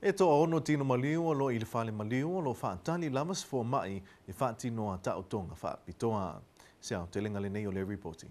E toa ono tino maliu alo i le fale maliu alo wha atali lamas fua mai i wha tino tau tonga fa pitoa. Seau, te lenga le o le reporting.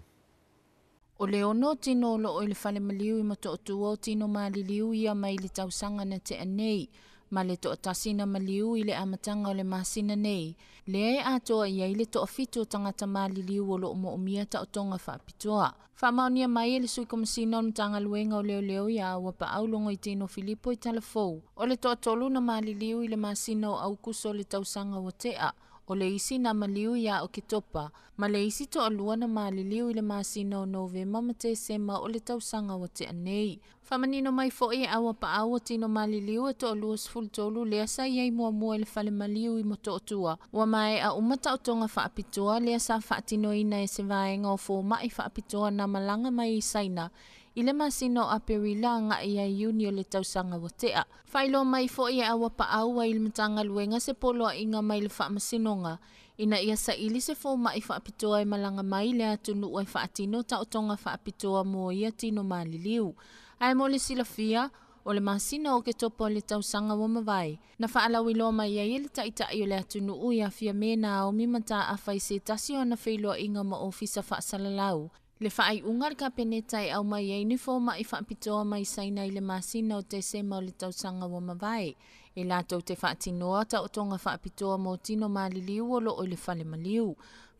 O le ono tino lo o i le fale maliu i mato o tino maliliu ia mai le tausanga na te anei ma le to tasina maliu ile amatanga o le masina nei. E le ai atoa ia ile to fito tangata ma li liu o lo umo umia ta otonga whapitoa. Whamaunia mai ile e sui kumasina o mtanga luenga o leo leo ia awa pa aulongo i tino Filippo i talafou. O le to atolu na ma li ile masina o aukuso le tausanga o tea o le isi na maliu ia o ki topa, ma le isi to alua na maliliu i le masina o nove ma ma te sema o le tausanga wa te anei. Whamanino mai fo e awa pa awa tino maliliu e to alua sful tolu le asa ia i mua mua le fale maliu i moto otua. Wa mai a umata o tonga wha apitoa le asa wha atino ina e se vaenga o fo mai wha apitoa na malanga mai i saina I le masino a perila nga i a iunio le tausanga watea. Failo mai fo i awa pa aua i le matanga luenga se polo a inga mai le faa masinonga. Ina ia sa ili se fo mai faa pitoa i e malanga mai le atunu ua i faa tino ta otonga faa pitoa mo i a tino maliliu. Ai mo le sila fia, o le masina o ke topo le tausanga wa mawai. Na faala wilo mai ia ili e taita i le atunu ua i a fia mena o mimata a faise tasio na feilo a inga ma ofisa faa salalau. Le wha ai ungar ka pene tai au mai e ni fō ma i wha pitoa mai sai nei le masina o te se mau le tau sanga wa mawai. E la tau te wha tinoa ta o tonga wha pitoa mo tino ma li liu o lo o le whale ma liu.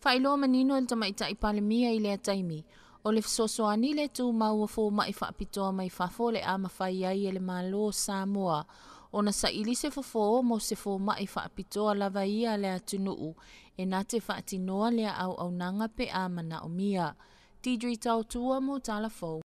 Wha i loa manino e tamai ta i pale mia i lea taimi. O le fsoso ani le tū maua fō ma i wha pitoa mai wha fō le a mawhai ai e le ma lo sa mua. O na sa ili se fofo mo se fō ma i wha pitoa lava ia lea tunuu. E na te wha tinoa lea au au nanga pe a mana o mia. 地主造土屋，木栅了封。